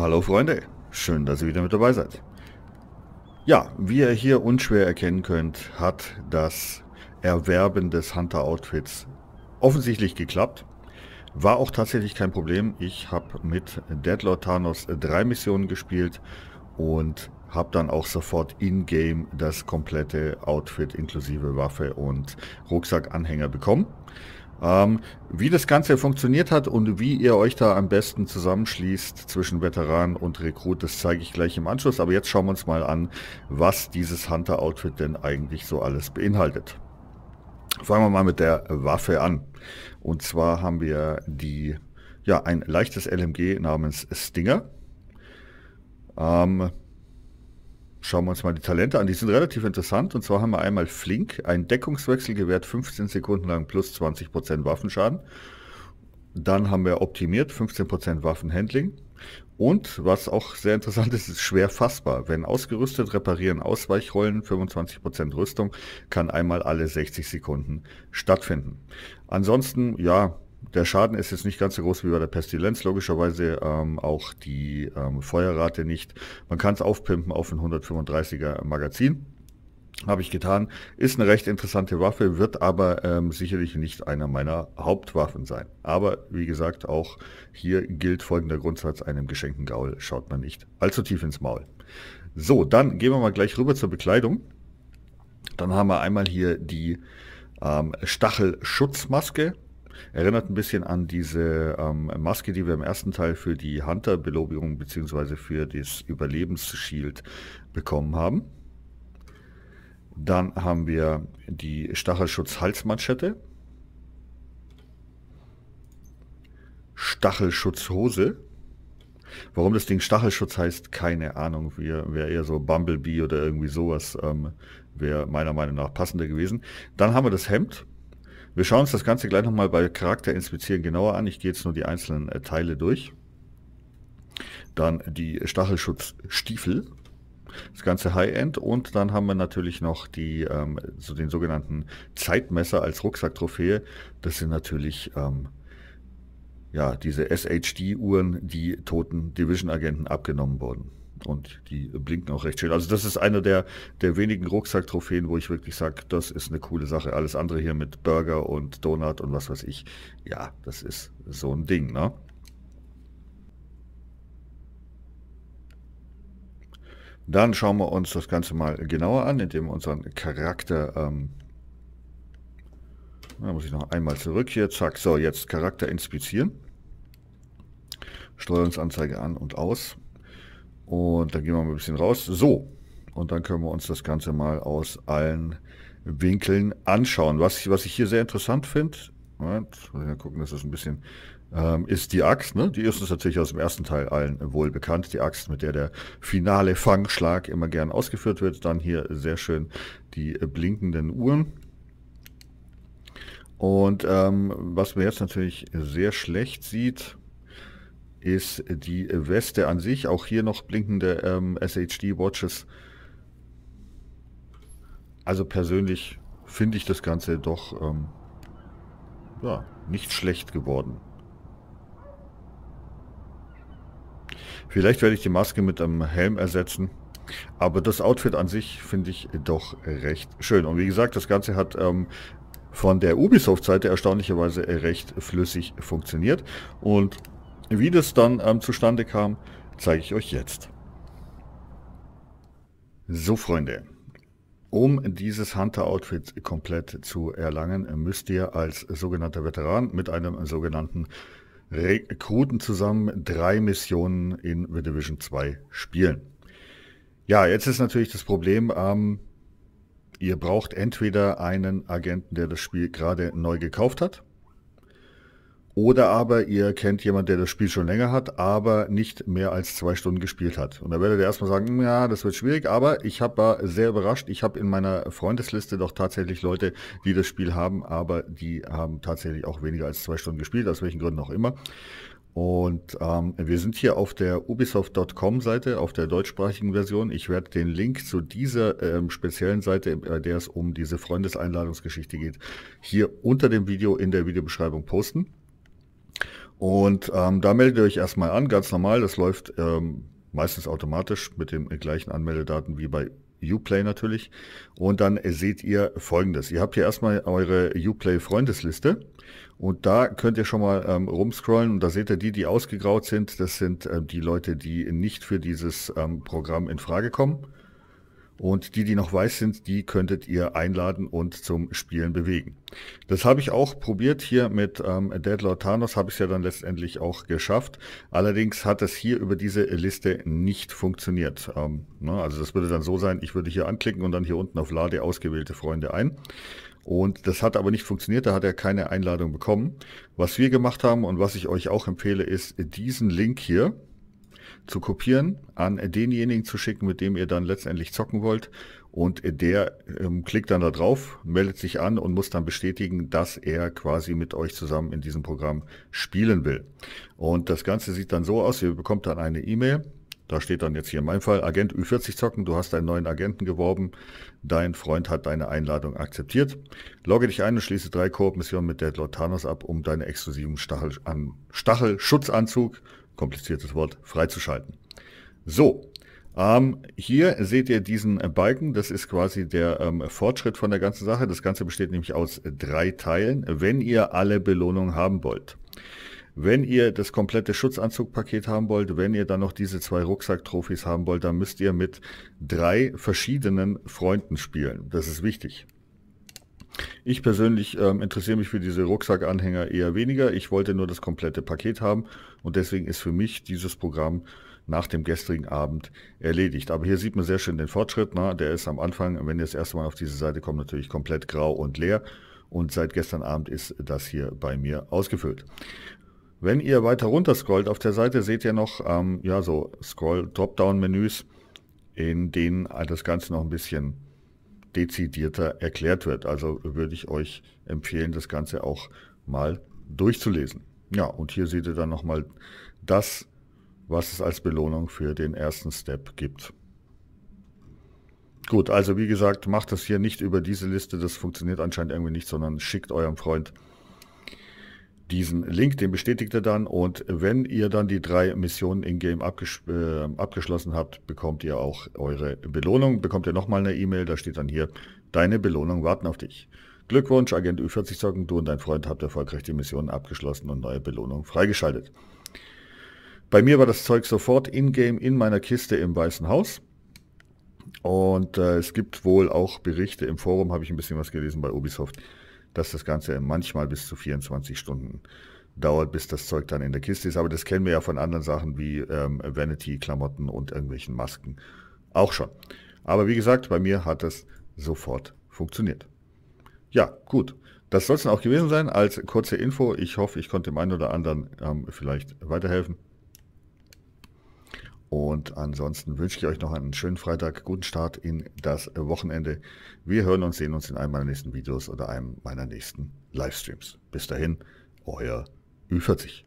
Hallo Freunde, schön, dass ihr wieder mit dabei seid. Ja, wie ihr hier unschwer erkennen könnt, hat das Erwerben des Hunter Outfits offensichtlich geklappt. War auch tatsächlich kein Problem. Ich habe mit Deadlord Thanos drei Missionen gespielt und habe dann auch sofort in-game das komplette Outfit inklusive Waffe und Rucksack-Anhänger bekommen. Ähm, wie das Ganze funktioniert hat und wie ihr euch da am besten zusammenschließt zwischen Veteran und Rekrut, das zeige ich gleich im Anschluss. Aber jetzt schauen wir uns mal an, was dieses Hunter-Outfit denn eigentlich so alles beinhaltet. Fangen wir mal mit der Waffe an. Und zwar haben wir die, ja, ein leichtes LMG namens Stinger. Ähm, Schauen wir uns mal die Talente an. Die sind relativ interessant. Und zwar haben wir einmal Flink, Ein Deckungswechsel gewährt 15 Sekunden lang plus 20% Waffenschaden. Dann haben wir optimiert 15% Waffenhandling. Und was auch sehr interessant ist, ist schwer fassbar. Wenn ausgerüstet, reparieren Ausweichrollen 25% Rüstung kann einmal alle 60 Sekunden stattfinden. Ansonsten, ja, der Schaden ist jetzt nicht ganz so groß wie bei der Pestilenz, logischerweise ähm, auch die ähm, Feuerrate nicht. Man kann es aufpimpen auf ein 135er Magazin. Habe ich getan. Ist eine recht interessante Waffe, wird aber ähm, sicherlich nicht einer meiner Hauptwaffen sein. Aber wie gesagt, auch hier gilt folgender Grundsatz, einem geschenken Gaul schaut man nicht allzu tief ins Maul. So, dann gehen wir mal gleich rüber zur Bekleidung. Dann haben wir einmal hier die ähm, Stachelschutzmaske. Erinnert ein bisschen an diese ähm, Maske, die wir im ersten Teil für die Hunter-Belobigung bzw. für das Überlebensschild bekommen haben. Dann haben wir die Stachelschutz-Halsmanschette. Stachelschutzhose. Warum das Ding Stachelschutz heißt, keine Ahnung. Wir wäre eher so Bumblebee oder irgendwie sowas, ähm, wäre meiner Meinung nach passender gewesen. Dann haben wir das Hemd, wir schauen uns das Ganze gleich nochmal bei Charakter inspizieren genauer an. Ich gehe jetzt nur die einzelnen äh, Teile durch. Dann die Stachelschutzstiefel, das ganze High-End und dann haben wir natürlich noch die, ähm, so den sogenannten Zeitmesser als Rucksacktrophäe. Das sind natürlich ähm, ja, diese SHD-Uhren, die toten Division-Agenten abgenommen wurden. Und die blinken auch recht schön. Also das ist einer der, der wenigen Rucksack-Trophäen, wo ich wirklich sage, das ist eine coole Sache. Alles andere hier mit Burger und Donut und was weiß ich, ja, das ist so ein Ding, ne? Dann schauen wir uns das Ganze mal genauer an, indem wir unseren Charakter ähm, da muss ich noch einmal zurück hier. Zack. So, jetzt Charakter inspizieren. Steuerungsanzeige an und aus. Und dann gehen wir mal ein bisschen raus. So, und dann können wir uns das Ganze mal aus allen Winkeln anschauen. Was, was ich hier sehr interessant finde, mal gucken, dass das ein bisschen ähm, ist die Axt. Ne? Die ist uns natürlich aus dem ersten Teil allen wohl bekannt. Die Axt, mit der der finale Fangschlag immer gern ausgeführt wird. Dann hier sehr schön die blinkenden Uhren. Und ähm, was man jetzt natürlich sehr schlecht sieht, ist die Weste an sich. Auch hier noch blinkende ähm, SHD-Watches. Also persönlich finde ich das Ganze doch ähm, ja, nicht schlecht geworden. Vielleicht werde ich die Maske mit einem Helm ersetzen. Aber das Outfit an sich finde ich doch recht schön. Und wie gesagt, das Ganze hat ähm, von der Ubisoft-Seite erstaunlicherweise recht flüssig funktioniert. Und wie das dann ähm, zustande kam, zeige ich euch jetzt. So Freunde, um dieses Hunter-Outfit komplett zu erlangen, müsst ihr als sogenannter Veteran mit einem sogenannten Rekruten zusammen drei Missionen in The Division 2 spielen. Ja, jetzt ist natürlich das Problem, ähm, ihr braucht entweder einen Agenten, der das Spiel gerade neu gekauft hat, oder aber ihr kennt jemanden, der das Spiel schon länger hat, aber nicht mehr als zwei Stunden gespielt hat. Und da werdet ihr erstmal sagen, mm, ja, das wird schwierig, aber ich hab, war sehr überrascht. Ich habe in meiner Freundesliste doch tatsächlich Leute, die das Spiel haben, aber die haben tatsächlich auch weniger als zwei Stunden gespielt, aus welchen Gründen auch immer. Und ähm, wir sind hier auf der ubisoft.com-Seite, auf der deutschsprachigen Version. Ich werde den Link zu dieser ähm, speziellen Seite, bei der es um diese Freundeseinladungsgeschichte geht, hier unter dem Video in der Videobeschreibung posten. Und ähm, da meldet ihr euch erstmal an, ganz normal. Das läuft ähm, meistens automatisch mit den gleichen Anmeldedaten wie bei Uplay natürlich. Und dann seht ihr folgendes. Ihr habt hier erstmal eure Uplay-Freundesliste und da könnt ihr schon mal ähm, rumscrollen und da seht ihr die, die ausgegraut sind. Das sind ähm, die Leute, die nicht für dieses ähm, Programm in Frage kommen. Und die, die noch weiß sind, die könntet ihr einladen und zum Spielen bewegen. Das habe ich auch probiert hier mit ähm, Deadlord Thanos, habe ich es ja dann letztendlich auch geschafft. Allerdings hat es hier über diese Liste nicht funktioniert. Ähm, ne, also das würde dann so sein, ich würde hier anklicken und dann hier unten auf Lade ausgewählte Freunde ein. Und das hat aber nicht funktioniert, da hat er keine Einladung bekommen. Was wir gemacht haben und was ich euch auch empfehle, ist diesen Link hier zu kopieren, an denjenigen zu schicken, mit dem ihr dann letztendlich zocken wollt. Und der ähm, klickt dann da drauf, meldet sich an und muss dann bestätigen, dass er quasi mit euch zusammen in diesem Programm spielen will. Und das Ganze sieht dann so aus, ihr bekommt dann eine E-Mail. Da steht dann jetzt hier in meinem Fall, Agent Ü40 zocken, du hast einen neuen Agenten geworben, dein Freund hat deine Einladung akzeptiert. Logge dich ein und schließe drei Koop-Missionen mit der Deadlord Thanos ab, um deine exklusiven Stachel Stachelschutzanzug kompliziertes Wort, freizuschalten. So, ähm, hier seht ihr diesen Balken, das ist quasi der ähm, Fortschritt von der ganzen Sache. Das Ganze besteht nämlich aus drei Teilen, wenn ihr alle Belohnungen haben wollt. Wenn ihr das komplette Schutzanzugpaket haben wollt, wenn ihr dann noch diese zwei Rucksack-Trophys haben wollt, dann müsst ihr mit drei verschiedenen Freunden spielen. Das ist wichtig. Ich persönlich ähm, interessiere mich für diese Rucksackanhänger eher weniger. Ich wollte nur das komplette Paket haben und deswegen ist für mich dieses Programm nach dem gestrigen Abend erledigt. Aber hier sieht man sehr schön den Fortschritt. Na? Ne? Der ist am Anfang, wenn ihr das erste Mal auf diese Seite kommt, natürlich komplett grau und leer. Und seit gestern Abend ist das hier bei mir ausgefüllt. Wenn ihr weiter runter scrollt auf der Seite, seht ihr noch ähm, ja, so Scroll-Dropdown-Menüs, in denen das Ganze noch ein bisschen dezidierter erklärt wird. Also würde ich euch empfehlen, das Ganze auch mal durchzulesen. Ja, und hier seht ihr dann nochmal das, was es als Belohnung für den ersten Step gibt. Gut, also wie gesagt, macht das hier nicht über diese Liste, das funktioniert anscheinend irgendwie nicht, sondern schickt eurem Freund diesen Link, den bestätigt ihr dann und wenn ihr dann die drei Missionen in-game abges äh, abgeschlossen habt, bekommt ihr auch eure Belohnung, bekommt ihr nochmal eine E-Mail, da steht dann hier, deine Belohnung warten auf dich. Glückwunsch, Agent Ü40 Socken, du und dein Freund habt erfolgreich die Mission abgeschlossen und neue Belohnung freigeschaltet. Bei mir war das Zeug sofort in-game in meiner Kiste im Weißen Haus. Und äh, es gibt wohl auch Berichte im Forum, habe ich ein bisschen was gelesen bei Ubisoft, dass das Ganze manchmal bis zu 24 Stunden dauert, bis das Zeug dann in der Kiste ist. Aber das kennen wir ja von anderen Sachen wie ähm, Vanity-Klamotten und irgendwelchen Masken auch schon. Aber wie gesagt, bei mir hat das sofort funktioniert. Ja, gut. Das soll es dann auch gewesen sein als kurze Info. Ich hoffe, ich konnte dem einen oder anderen ähm, vielleicht weiterhelfen. Und ansonsten wünsche ich euch noch einen schönen Freitag, guten Start in das Wochenende. Wir hören und sehen uns in einem meiner nächsten Videos oder einem meiner nächsten Livestreams. Bis dahin, euer Ü40.